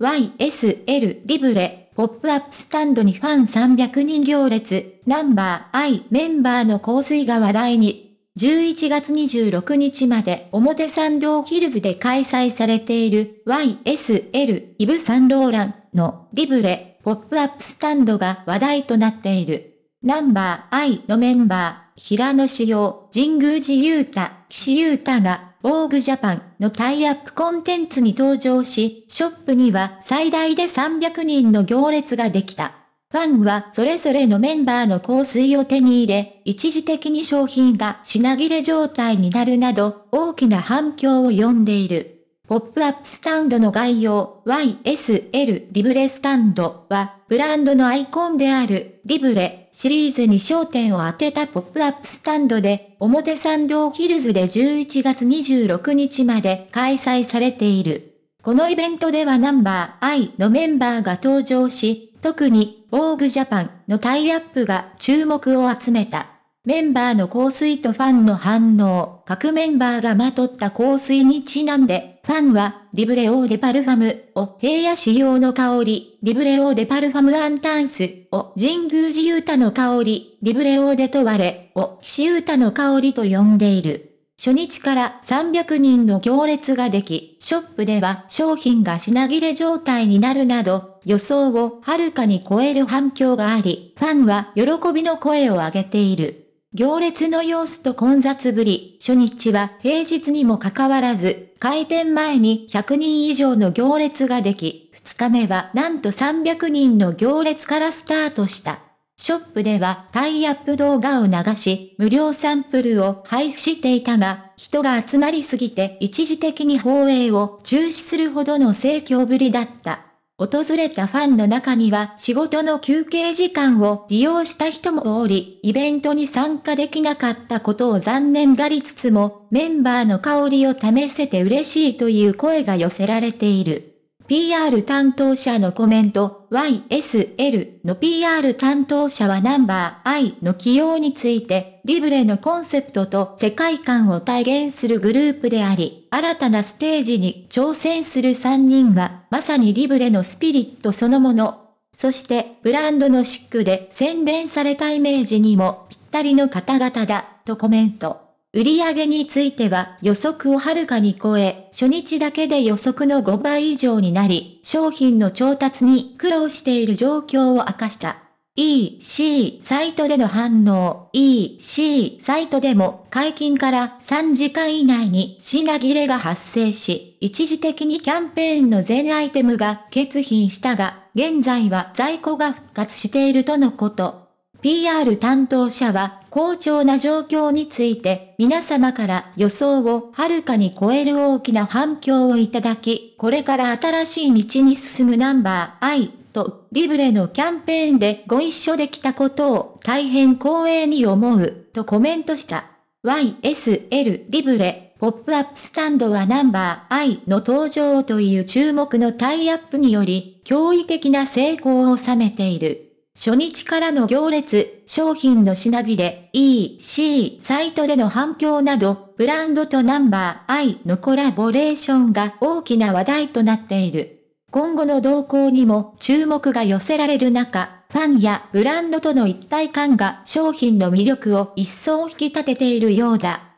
YSL リブレ、ポップアップスタンドにファン300人行列、ナンバー I メンバーの香水が話題に、11月26日まで表参道ヒルズで開催されている YSL イブ・サンローランのリブレ、ポップアップスタンドが話題となっている。ナンバー I のメンバー、平野志陽、神宮寺勇太、岸優太がオーグジャパンのタイアップコンテンツに登場し、ショップには最大で300人の行列ができた。ファンはそれぞれのメンバーの香水を手に入れ、一時的に商品が品切れ状態になるなど、大きな反響を呼んでいる。ポップアップスタンドの概要 YSL リブレスタンドはブランドのアイコンであるリブレシリーズに焦点を当てたポップアップスタンドで表参道ヒルズで11月26日まで開催されている。このイベントではナンバー I のメンバーが登場し、特に v ーグジャパンのタイアップが注目を集めた。メンバーの香水とファンの反応、各メンバーがまとった香水にちなんで、ファンは、リブレオーデパルファムを平野仕様の香り、リブレオーデパルファムアンタンスを神宮寺歌の香り、リブレオーデトワレを岸歌の香りと呼んでいる。初日から300人の行列ができ、ショップでは商品が品切れ状態になるなど、予想をはるかに超える反響があり、ファンは喜びの声を上げている。行列の様子と混雑ぶり、初日は平日にもかかわらず、開店前に100人以上の行列ができ、2日目はなんと300人の行列からスタートした。ショップではタイアップ動画を流し、無料サンプルを配布していたが、人が集まりすぎて一時的に放映を中止するほどの盛況ぶりだった。訪れたファンの中には仕事の休憩時間を利用した人もおり、イベントに参加できなかったことを残念がりつつも、メンバーの香りを試せて嬉しいという声が寄せられている。PR 担当者のコメント、YSL の PR 担当者はナンバー I の起用について、リブレのコンセプトと世界観を体現するグループであり、新たなステージに挑戦する3人は、まさにリブレのスピリットそのもの。そして、ブランドのシックで洗練されたイメージにもぴったりの方々だ、とコメント。売上については予測をはるかに超え、初日だけで予測の5倍以上になり、商品の調達に苦労している状況を明かした。EC サイトでの反応 EC サイトでも解禁から3時間以内に品切れが発生し、一時的にキャンペーンの全アイテムが欠品したが、現在は在庫が復活しているとのこと。PR 担当者は、好調な状況について、皆様から予想をはるかに超える大きな反響をいただき、これから新しい道に進むナンバー I と、リブレのキャンペーンでご一緒できたことを大変光栄に思う、とコメントした。YSL リブレ、ポップアップスタンドはナンバー I の登場という注目のタイアップにより、驚異的な成功を収めている。初日からの行列、商品の品切れ、EC サイトでの反響など、ブランドとナンバー I のコラボレーションが大きな話題となっている。今後の動向にも注目が寄せられる中、ファンやブランドとの一体感が商品の魅力を一層引き立てているようだ。